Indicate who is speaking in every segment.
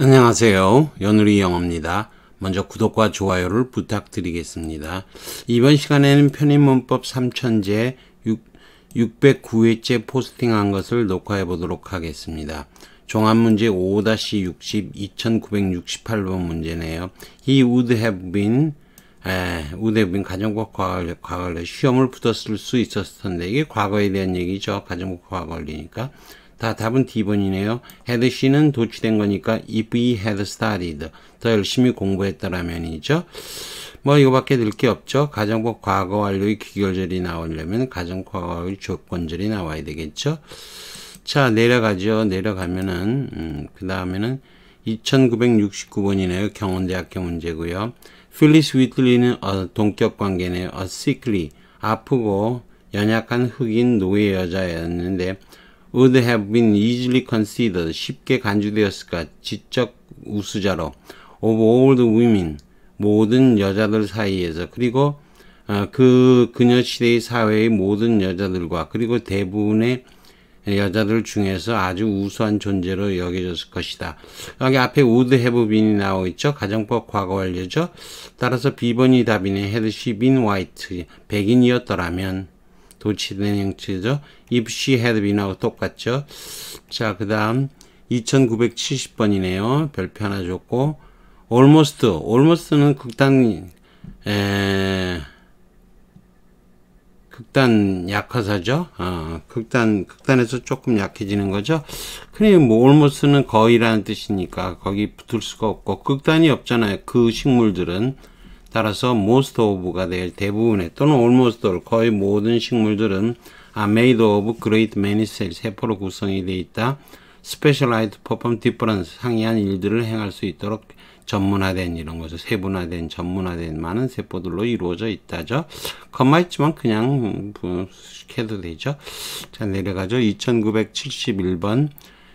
Speaker 1: 안녕하세요. 연우리 영어입니다. 먼저 구독과 좋아요를 부탁드리겠습니다. 이번 시간에는 편의문법 3천제 6, 0 9회째 포스팅한 것을 녹화해 보도록 하겠습니다. 종합문제 5-60 2968번 문제네요. He would have been 에, 우대빈 가정과 과거를, 과거를 시험을 붙었을 수 있었을 텐데 이게 과거에 대한 얘기죠. 가정과 과거니까 다 답은 D번이네요. had she는 도치된 거니까 if we had studied 더 열심히 공부했다라면이죠. 뭐 이거밖에 늘게 없죠. 가정법 과거 완료의 귀결절이 나오려면 가정과거의 조건절이 나와야 되겠죠. 자 내려가죠. 내려가면은 음, 그 다음에는 2969번이네요. 경원대학교 문제고요. 필리스 위틀리는 어, 동격관계네요. 어, sickly 아프고 연약한 흑인 노예 여자였는데 would have been easily considered 쉽게 간주되었을까 지적 우수자로 of old women 모든 여자들 사이에서 그리고 어, 그 그녀 시대의 사회의 모든 여자들과 그리고 대부분의 여자들 중에서 아주 우수한 존재로 여겨졌을 것이다. 여기 앞에 would have been이 나오 있죠. 가정법 과거 완료죠. 따라서 비번이 답이네. had she been white, 백인이었더라면 도치된형체죠. if she had been하고 똑같죠. 자, 그 다음 2970번이네요. 별표 하나 줬고 almost, almost는 극단 에, 극단 약화사죠. 어, 극단 극단에서 조금 약해지는 거죠. 그래 뭐 almost는 거의라는 뜻이니까 거기 붙을 수가 없고 극단이 없잖아요. 그 식물들은 따라서 most of가 될 대부분의 또는 almost all 거의 모든 식물들은 are made of great many cells 세포로 구성이 되어 있다. specialized perform difference 상이한 일들을 행할 수 있도록 전문화된 이런 거죠. 세분화된 전문화된 많은 세포들로 이루어져 있다죠. 겉만 있지만 그냥 해도 되죠. 자 내려가죠. 2971번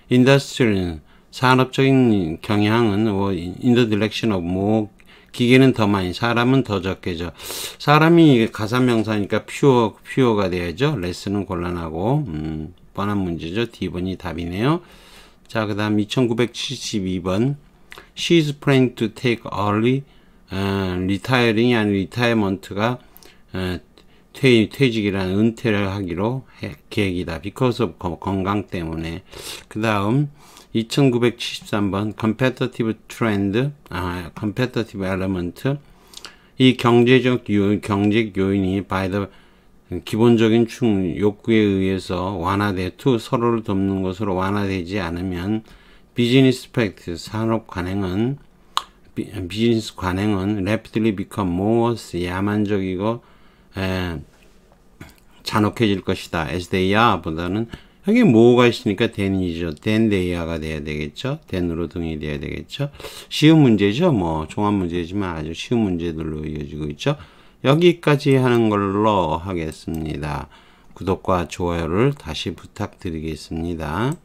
Speaker 1: 인더스트리는 산업적인 경향은 뭐 in the direction of more 기계는 더 많이, 사람은 더적게 져. 사람이 가산명사니까 퓨어, 퓨어가 돼야죠. 레스는 곤란하고, 음, 뻔한 문제죠. D번이 답이네요. 자, 그 다음 2972번. She is planning to take early 어, r e t 이 r 이 아닌 리타이먼트가 퇴, 퇴직이라는 은퇴를 하기로 해, 계획이다. because of 건강 때문에. 그 다음 2973번 Competitive Trend, 아, Competitive Element 이 경제적 요인, 경제 요인이 by the 기본적인 충 욕구에 의해서 완화돼 to 서로를 돕는 것으로 완화되지 않으면 비즈니스 팩트 산업 관행은 비, 비즈니스 관행은 rapidly become more 야만적이고 에, 잔혹해질 것이다. as they are 보다는 여기 뭐가 있으니까 t h 이죠 then 가 돼야 되겠죠. then으로 등이 돼야 되겠죠. 쉬운 문제죠. 뭐 종합 문제지만 아주 쉬운 문제들로 이어지고 있죠. 여기까지 하는 걸로 하겠습니다. 구독과 좋아요를 다시 부탁드리겠습니다.